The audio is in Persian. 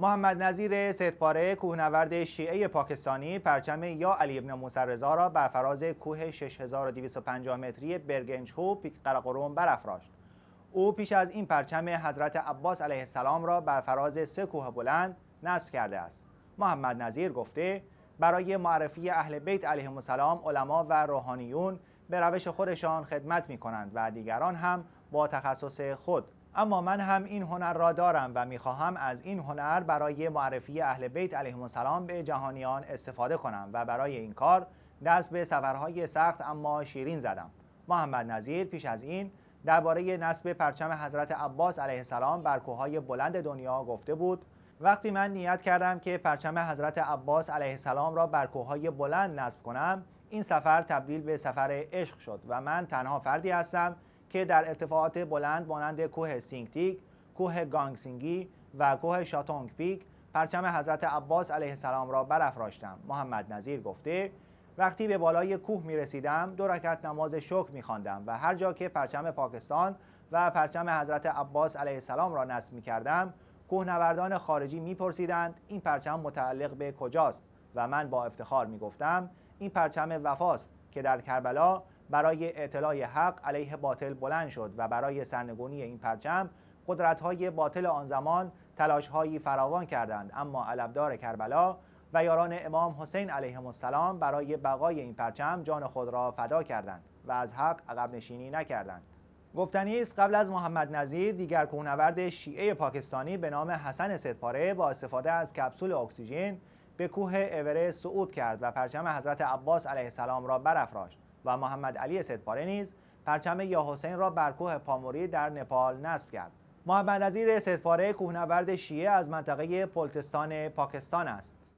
محمد نظیر ستپاره کوهنورد شیعه پاکستانی پرچم یا علی ابن موسی را بر فراز کوه 6250 متری برگنج پیک قرقروم برافراشت. او پیش از این پرچم حضرت عباس علیه السلام را بر فراز سه کوه بلند نصب کرده است. محمد نظیر گفته برای معرفی اهل بیت علیه السلام علما و روحانیون به روش خودشان خدمت می کنند و دیگران هم با تخصص خود اما من هم این هنر را دارم و میخواهم از این هنر برای معرفی اهل بیت علیهم السلام به جهانیان استفاده کنم و برای این کار دست به سفرهای سخت اما شیرین زدم محمد نظیر پیش از این درباره نصب پرچم حضرت عباس علیه السلام بر کوههای بلند دنیا گفته بود وقتی من نیت کردم که پرچم حضرت عباس علیه السلام را بر کوههای بلند نصب کنم این سفر تبدیل به سفر عشق شد و من تنها فردی هستم که در ارتفاعات بلند مانند کوه سینگتیک، کوه گانگسینگی و کوه شاتونگ پیک پرچم حضرت عباس علیه السلام را برافراشتم محمد نظیر گفته وقتی به بالای کوه می رسیدم دو رکعت نماز شکر می خواندم و هر جا که پرچم پاکستان و پرچم حضرت عباس علیه السلام را نصب می کردم کوهنوردان خارجی می پرسیدند این پرچم متعلق به کجاست و من با افتخار می گفتم این پرچم وفاست که در کربلا برای اطلاع حق علیه باطل بلند شد و برای سرنگونی این پرچم قدرت های باطل آن زمان تلاش هایی فراوان کردند اما علبدار کربلا و یاران امام حسین علیه السلام برای بقای این پرچم جان خود را فدا کردند و از حق عقب نشینی نکردند گفتنی است قبل از محمد نظیر دیگر کوهنورد شیعه پاکستانی به نام حسن سدپاره با استفاده از کپسول اکسیژن به کوه اورست صعود کرد و پرچم حضرت عباس علیه السلام را برافراشت و محمد علی سدپاره نیز پرچم یا حسین را بر کوه پاموری در نپال نصب کرد محمد نظیر سدپاره کوهنورد شیعه از منطقه پلتستان پاکستان است